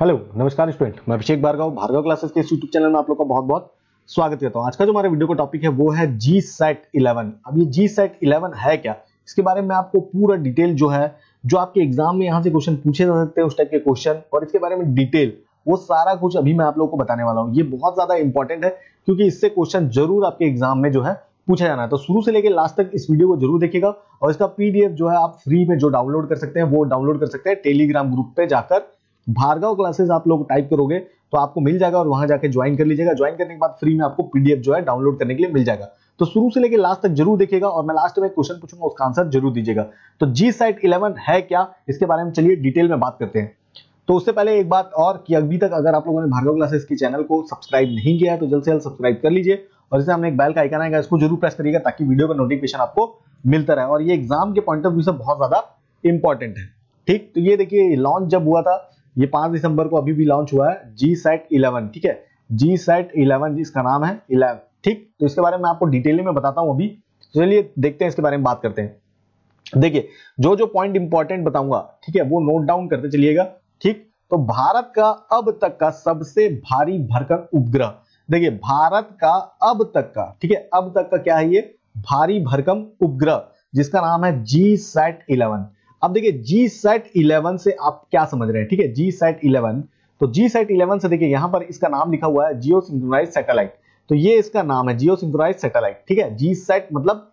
hello नमस्कार student मैं Abhishek Bhargava Bhargava classes के यूट्यूब चैनल में आप लोग का बहुत बहुत स्वागत करता हूँ आज का जो हमारे वीडियो का टॉपिक है वो है जी सेट इलेवन अब ये जी सेट इलेवन है क्या इसके बारे में आपको पूरा डिटेल जो है जो आपके एग्जाम में यहाँ से क्वेश्चन पूछे जा सकते हैं उस टाइप के क्वेश्चन और इसके बारे में डिटेल वो सारा कुछ अभी मैं आप लोग को बताने वाला हूँ ये बहुत ज्यादा इंपॉर्टेंट है क्योंकि इससे क्वेश्चन जरूर आपके एग्जाम में जो है पूछा जाना है तो शुरू से लेकर लास्ट तक इस वीडियो को जरूर देखिएगा और इसका पीडीएफ जो है आप फ्री में जो डाउनलोड कर सकते हैं वो डाउनलोड कर सकते हैं टेलीग्राम ग्रुप पे जाकर भार्गव क्लासेस आप लोग टाइप करोगे तो आपको मिल जाएगा और वहां जाके ज्वाइन कर लीजिएगा ज्वाइन करने के बाद फ्री में आपको पीडीएफ जो है डाउनलोड करने के लिए मिल जाएगा तो शुरू से लेकर लास्ट तक जरूर देखेगा और मैं लास्ट में क्वेश्चन पूछूंगा उसका आंसर जरूर दीजिएगा तो जी साइट इलेवन है क्या इसके बारे में चलिए डिटेल में बात करते हैं तो उससे पहले एक बात और कि अभी तक अगर आप लोगों ने भार्गव क्लासेस के चैनल को सब्सक्राइब नहीं किया है तो जल्द से जल्द सब्सक्राइब कर लीजिए और इसे हमने एक बेल का आइकन आएगा इसको जरूर प्रेस करिएगा ताकि वीडियो का नोटिफिकेशन आपको मिलता रहे और ये एग्जाम के पॉइंट ऑफ व्यू से बहुत ज्यादा इंपॉर्टेंट है ठीक तो ये देखिए लॉन्च जब हुआ था ये पांच दिसंबर को अभी भी लॉन्च हुआ है जी सेट इलेवन ठीक है जी सेट इलेवन जिसका नाम है इलेवन ठीक तो इसके बारे में आपको डिटेल में बताता हूं अभी तो चलिए देखते हैं इसके बारे में बात करते हैं देखिए जो जो पॉइंट इंपॉर्टेंट बताऊंगा ठीक है वो नोट डाउन करते चलिएगा ठीक तो भारत का अब तक का सबसे भारी भरकर उपग्रह देखिए भारत का अब तक का ठीक है अब तक का क्या है ये भारी भरकम उपग्रह जिसका नाम है जी सेट इलेवन अब देखिए जी सेट इलेवन से आप क्या समझ रहे हैं ठीक है जी सेट इलेवन तो जी सेट इलेवन से देखिए यहां पर इसका नाम लिखा हुआ है जियो सिंक्रोनाइज सेटेलाइट तो ये इसका नाम है जियो सिंक्रोनाइज सेटेलाइट ठीक है जी सेट मतलब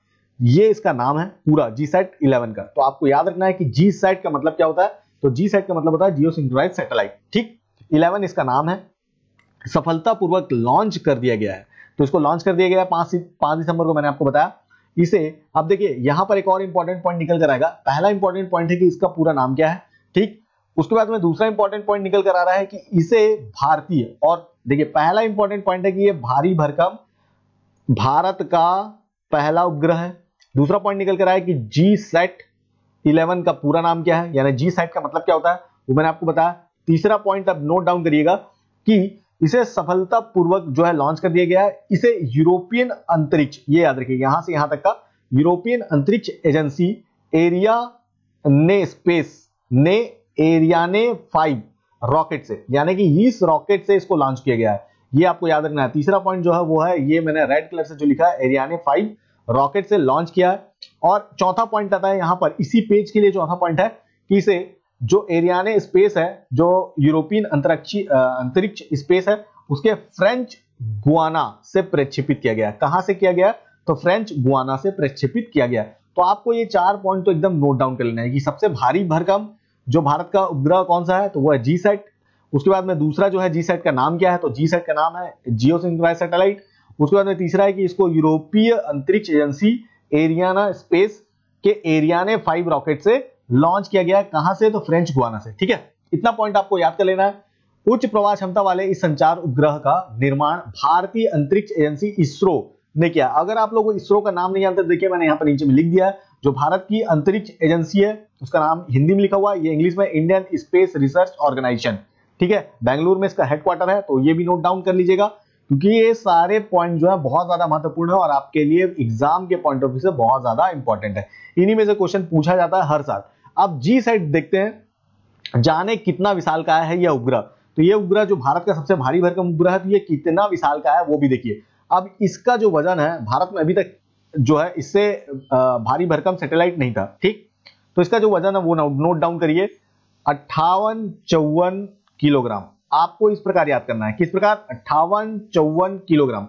ये इसका नाम है पूरा जी सेट इलेवन का तो आपको याद रखना है कि जी सेट का मतलब क्या होता है तो जी सेट का मतलब होता है जियो सिंक्रोनाइज सेटेलाइट ठीक इलेवन इसका नाम है सफलतापूर्वक लॉन्च कर दिया गया है तो इसको लॉन्च कर दिया गया है पांच पांच दिसंबर को मैंने आपको बताया इसे अब देखिए यहां पर एक और इंपॉर्टेंट पॉइंट निकल कर आएगा पहला इंपॉर्टेंट पॉइंट है कि इसका पूरा नाम क्या है ठीक उसके बाद में दूसरा इंपॉर्टेंट पॉइंट निकल कर आ रहा है कि इसे भारतीय और देखिए पहला इंपॉर्टेंट पॉइंट है कि ये भारी भरकम भारत का पहला उपग्रह है दूसरा पॉइंट निकल कर आया कि जी सेट इलेवन का पूरा नाम क्या है यानी जी सेट का मतलब क्या होता है वो मैंने आपको बताया तीसरा पॉइंट अब नोट डाउन करिएगा कि इसे सफलतापूर्वक जो है लॉन्च कर दिया गया है इसे यूरोपियन अंतरिक्ष ये याद रखिए यहां से यहां तक का यूरोपियन अंतरिक्ष एजेंसी एरिया ने स्पेस ने एरिया ने फाइव रॉकेट से यानी कि इस रॉकेट से इसको लॉन्च किया गया है ये आपको याद रखना है तीसरा पॉइंट जो है वो है ये मैंने रेड कलर से जो लिखा है एरिया ने फाइव रॉकेट से लॉन्च किया है और चौथा पॉइंट आता है यहां पर इसी पेज के लिए चौथा पॉइंट है कि इसे जो ने स्पेस है जो यूरोपियन अंतरिक्षी अंतरिक्ष स्पेस है उसके फ्रेंच गुआना से प्रक्षेपित किया गया कहां से किया गया तो फ्रेंच गुआना से प्रक्षेपित किया गया तो आपको ये चार पॉइंट तो एकदम नोट डाउन कर लेना है कि सबसे भारी भरकम जो भारत का उपग्रह कौन सा है तो वो है जी सेट उसके बाद में दूसरा जो है जी सेट का नाम क्या है तो जी सेट का नाम है जियो सिंक्राइज सैटेलाइट उसके बाद में तीसरा है कि इसको यूरोपीय अंतरिक्ष एजेंसी एरियाना स्पेस के एरियाने फाइव रॉकेट से लॉन्च किया गया कहां से तो फ्रेंच गुआना से ठीक है इतना पॉइंट आपको याद कर लेना है उच्च प्रवाह क्षमता वाले इस संचार उपग्रह का निर्माण भारतीय अंतरिक्ष एजेंसी इसरो ने किया अगर आप लोग इसरो का नाम नहीं जानते तो देखिए मैंने यहां पर नीचे में लिख दिया है जो भारत की अंतरिक्ष एजेंसी है उसका नाम हिंदी में लिखा हुआ है ये इंग्लिश में इंडियन स्पेस रिसर्च ऑर्गेनाइजेशन ठीक है बेंगलुरु में इसका हेडक्वार्टर है तो ये भी नोट डाउन कर लीजिएगा क्योंकि ये सारे पॉइंट जो है बहुत ज्यादा महत्वपूर्ण है और आपके लिए एग्जाम के पॉइंट ऑफ व्यू से बहुत ज्यादा इंपॉर्टेंट है इन्हीं में से क्वेश्चन पूछा जाता है हर साल अब जी साइड देखते हैं जाने कितना विशाल का है यह उपग्रह तो यह उपग्रह जो भारत का सबसे भारी भरकम उपग्रह है तो यह कितना विशाल का है वो भी देखिए अब इसका जो वजन है भारत में अभी तक जो है इससे भारी भरकम सैटेलाइट नहीं था ठीक तो इसका जो वजन है वो नोट डाउन करिए अट्ठावन चौवन किलोग्राम आपको इस प्रकार याद करना है किस प्रकार अट्ठावन चौवन किलोग्राम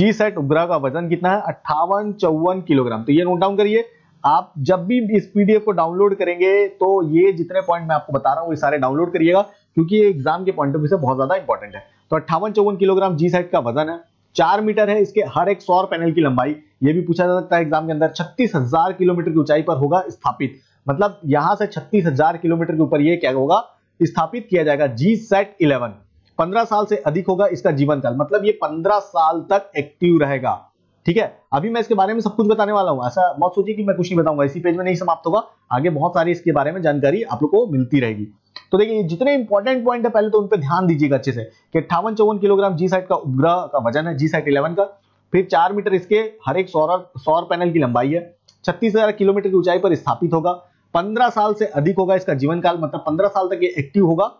जी सेट उपग्रह का वजन कितना है अट्ठावन चौवन किलोग्राम तो ये नोट डाउन करिए आप जब भी इस पीडीएफ को डाउनलोड करेंगे तो ये जितने पॉइंट मैं आपको बता रहा हूँ ये सारे डाउनलोड करिएगा क्योंकि ये एग्जाम के पॉइंट ऑफ व्यू से बहुत ज्यादा इंपॉर्टेंट है तो अट्ठावन चौवन किलोग्राम जी साइड का वजन है चार मीटर है इसके हर एक सौर पैनल की लंबाई ये भी पूछा जा सकता है एग्जाम के अंदर छत्तीस हजार किलोमीटर की ऊंचाई पर होगा स्थापित मतलब यहां से छत्तीस हजार किलोमीटर के ऊपर ये क्या होगा स्थापित किया जाएगा जी सेट इलेवन पंद्रह साल से अधिक होगा इसका जीवन काल मतलब ये पंद्रह साल तक एक्टिव रहेगा ठीक है अभी मैं इसके बारे में सब कुछ बताने वाला हूँ ऐसा मत सोचिए कि मैं कुछ नहीं बताऊंगा इसी पेज में नहीं समाप्त होगा आगे बहुत सारी इसके बारे में जानकारी आप लोग को मिलती रहेगी तो देखिए जितने इंपॉर्टेंट पॉइंट है पहले तो उन पर ध्यान दीजिएगा अच्छे से कि अट्ठावन चौवन किलोग्राम जी साइट का उपग्रह का वजन है जी साइट इलेवन का फिर चार मीटर इसके हर एक सौर सौर पैनल की लंबाई है छत्तीस हजार किलोमीटर की ऊंचाई पर स्थापित होगा पंद्रह साल से अधिक होगा इसका जीवन काल मतलब पंद्रह साल तक ये एक्टिव होगा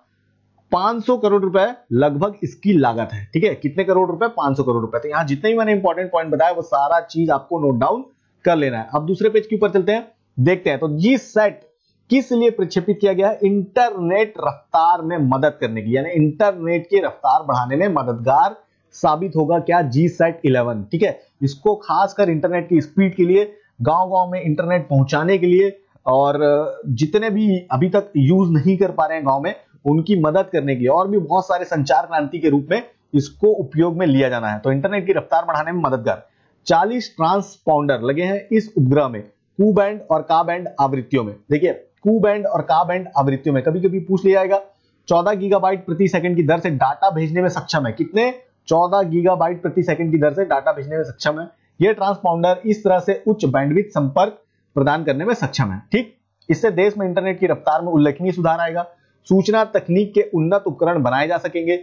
500 करोड़ रुपए लगभग इसकी लागत है ठीक है कितने करोड़ रुपए 500 करोड़ रुपए तो यहां जितने भी मैंने इंपॉर्टेंट पॉइंट बताया वो सारा चीज आपको नोट डाउन कर लेना है अब दूसरे पेज के ऊपर चलते हैं देखते हैं तो जी सेट किस लिए प्रक्षेपित किया गया है इंटरनेट रफ्तार में मदद करने की यानी इंटरनेट की रफ्तार बढ़ाने में मददगार साबित होगा क्या जी सेट इलेवन ठीक है इसको खासकर इंटरनेट की स्पीड के लिए गांव गांव में इंटरनेट पहुंचाने के लिए और जितने भी अभी तक यूज नहीं कर पा रहे हैं गांव में उनकी मदद करने की और भी बहुत सारे संचार क्रांति के रूप में इसको उपयोग में लिया जाना है तो इंटरनेट की रफ्तार बढ़ाने में मददगार 40 ट्रांसपाउंडर लगे हैं इस उपग्रह में कू बैंड और का बैंड आवृत्तियों में देखिए कू बैंड और का बैंड आवृत्तियों में कभी कभी पूछ लिया जाएगा चौदह गीगाबाइट प्रति सेकंड की दर से डाटा भेजने में सक्षम है कितने चौदह गीगाबाइट प्रति सेकंड की दर से डाटा भेजने में सक्षम है यह ट्रांसपाउंडर इस तरह से उच्च बैंडविक संपर्क प्रदान करने में सक्षम है ठीक इससे देश में इंटरनेट की रफ्तार में उल्लेखनीय सुधार आएगा सूचना तकनीक के उन्नत उपकरण बनाए जा सकेंगे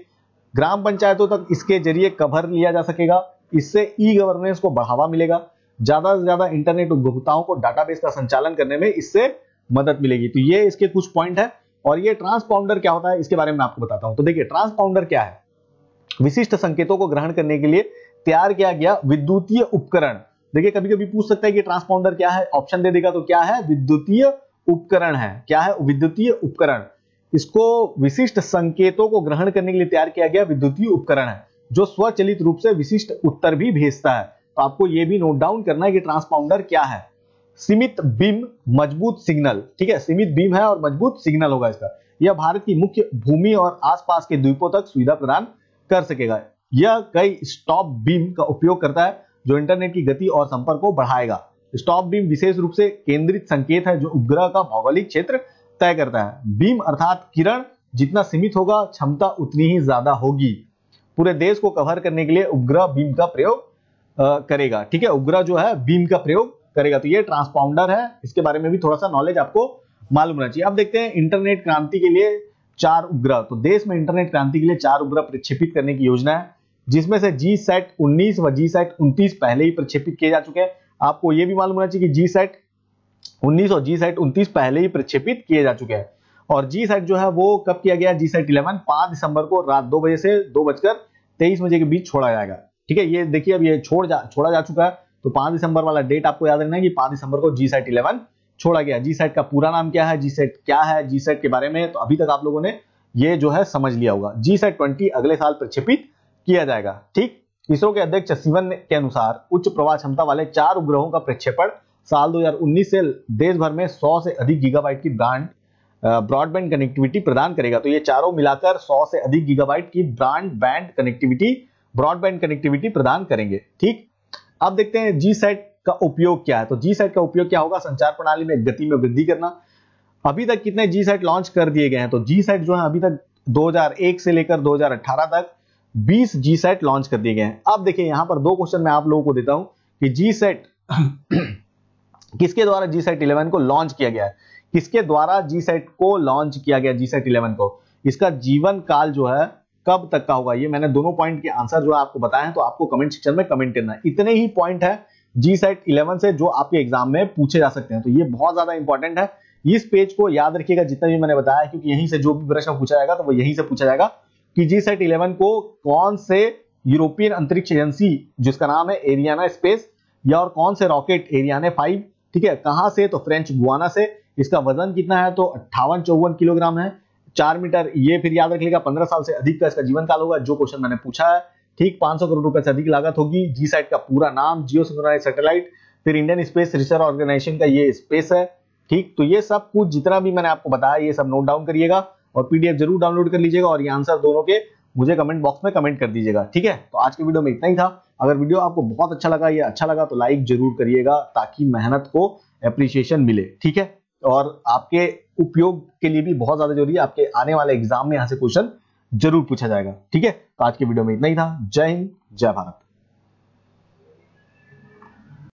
ग्राम पंचायतों तक इसके जरिए कवर लिया जा सकेगा इससे ई गवर्नेंस को बढ़ावा मिलेगा ज्यादा से ज्यादा इंटरनेट उपभोक्ताओं को डाटाबेस का संचालन करने में इससे मदद मिलेगी तो ये इसके कुछ पॉइंट है और ये ट्रांसपाउंडर क्या होता है इसके बारे में आपको बताता हूं तो देखिए ट्रांसपाउंडर क्या है विशिष्ट संकेतों को ग्रहण करने के लिए तैयार किया गया विद्युतीय उपकरण देखिए कभी कभी पूछ सकता है कि ट्रांसपाउंडर क्या है ऑप्शन दे देगा तो क्या है विद्युतीय उपकरण है क्या है विद्युतीय उपकरण इसको विशिष्ट संकेतों को ग्रहण करने के लिए तैयार किया गया विद्युतीय उपकरण है जो स्वचलित रूप से विशिष्ट उत्तर भी भेजता है तो आपको यह भी नोट डाउन करना है कि ट्रांसपाउंडर क्या है सीमित बीम मजबूत सिग्नल ठीक है सीमित बीम है और मजबूत सिग्नल होगा इसका यह भारत की मुख्य भूमि और आसपास के द्वीपों तक सुविधा प्रदान कर सकेगा यह कई स्टॉप बीम का उपयोग करता है जो इंटरनेट की गति और संपर्क को बढ़ाएगा स्टॉप बीम विशेष रूप से केंद्रित संकेत है जो उपग्रह का भौगोलिक क्षेत्र तय करता है बीम अर्थात किरण जितना सीमित होगा क्षमता उतनी ही ज्यादा होगी पूरे देश को कवर करने के लिए उपग्रह बीम का प्रयोग करेगा ठीक है उपग्रह जो है बीम का प्रयोग करेगा तो ये ट्रांसपाउंडर है इसके बारे में भी थोड़ा सा नॉलेज आपको मालूम रहना चाहिए अब देखते हैं इंटरनेट क्रांति के लिए चार उपग्रह तो देश में इंटरनेट क्रांति के लिए चार उपग्रह प्रक्षेपित करने की योजना है जिसमें से जी सेट उन्नीस व जी सेट उन्तीस पहले ही प्रक्षेपित किए जा चुके हैं आपको यह भी मालूम होना चाहिए कि जी सेट उन्नीस और जी सेट उन्तीस पहले ही प्रक्षेपित किए जा चुके हैं और जी सेट जो है वो कब किया गया जी सेट इलेवन पांच दिसंबर को रात दो बजे से दो बजकर तेईस बजे के बीच छोड़ा जाएगा ठीक है ये देखिए अब ये छोड़ जा छोड़ा जा चुका है तो पांच दिसंबर वाला डेट आपको याद रखना है कि पांच दिसंबर को जी सेट इलेवन छोड़ा गया जी सेट का पूरा नाम क्या है जी सेट क्या है जी सेट के बारे में तो अभी तक आप लोगों ने ये जो है समझ लिया होगा जी सेट ट्वेंटी अगले साल प्रक्षेपित किया जाएगा ठीक इसरो के अध्यक्ष सीवन के अनुसार उच्च प्रवाह क्षमता वाले चार उपग्रहों का प्रक्षेपण साल 2019 से देश भर में 100 से अधिक गीगाबाइट की ब्रांड ब्रॉडबैंड कनेक्टिविटी प्रदान करेगा तो ये चारों मिलाकर 100 से अधिक गीगाबाइट की brand band connectivity broadband connectivity प्रदान करेंगे ठीक अब देखते हैं जी सेट का उपयोग क्या है तो जी सेट का उपयोग क्या होगा संचार प्रणाली में गति में वृद्धि करना अभी तक कितने जी सेट लॉन्च कर दिए गए हैं तो जी सेट जो है अभी तक 2001 से लेकर 2018 तक 20 जी सेट लॉन्च कर दिए गए हैं अब देखिए यहां पर दो क्वेश्चन मैं आप लोगों को देता हूं कि जी सेट किसके द्वारा जी सेट इलेवन को लॉन्च किया गया है किसके द्वारा जी सेट को लॉन्च किया गया जी सेट इलेवन को इसका जीवन काल जो है कब तक का होगा ये मैंने दोनों पॉइंट के आंसर जो है आपको बताया है तो आपको कमेंट सेक्शन में कमेंट करना है इतने ही पॉइंट है जी सेट इलेवन से जो आपके एग्जाम में पूछे जा सकते हैं तो ये बहुत ज्यादा इंपॉर्टेंट है इस पेज को याद रखिएगा जितना भी मैंने बताया क्योंकि यहीं से जो भी प्रश्न पूछा जाएगा तो वो यहीं से पूछा जाएगा कि जी सेट इलेवन को कौन से यूरोपियन अंतरिक्ष एजेंसी जिसका नाम है एरियाना स्पेस या और कौन से रॉकेट एरियाना फाइव ठीक है कहां से तो फ्रेंच गुआना से इसका वजन कितना है तो अट्ठावन चौवन किलोग्राम है चार मीटर ये फिर याद रख लेगा पंद्रह साल से अधिक का इसका जीवन काल होगा जो क्वेश्चन मैंने पूछा है ठीक 500 करोड़ रुपए से अधिक लागत होगी जी साइट का पूरा नाम जियो सिंक्रोनाइज सैटेलाइट फिर इंडियन स्पेस रिसर्च ऑर्गेनाइजेशन का ये स्पेस है ठीक तो ये सब कुछ जितना भी मैंने आपको बताया ये सब नोट डाउन करिएगा और पीडीएफ जरूर डाउनलोड कर लीजिएगा और ये आंसर दोनों के मुझे कमेंट बॉक्स में कमेंट कर दीजिएगा ठीक है तो आज के वीडियो में इतना ही था अगर वीडियो आपको बहुत अच्छा लगा या अच्छा लगा तो लाइक जरूर करिएगा ताकि मेहनत को अप्रिशिएशन मिले ठीक है और आपके उपयोग के लिए भी बहुत ज्यादा जरूरी है आपके आने वाले एग्जाम में यहां से क्वेश्चन जरूर पूछा जाएगा ठीक है तो आज के वीडियो में इतना ही था जय हिंद जय भारत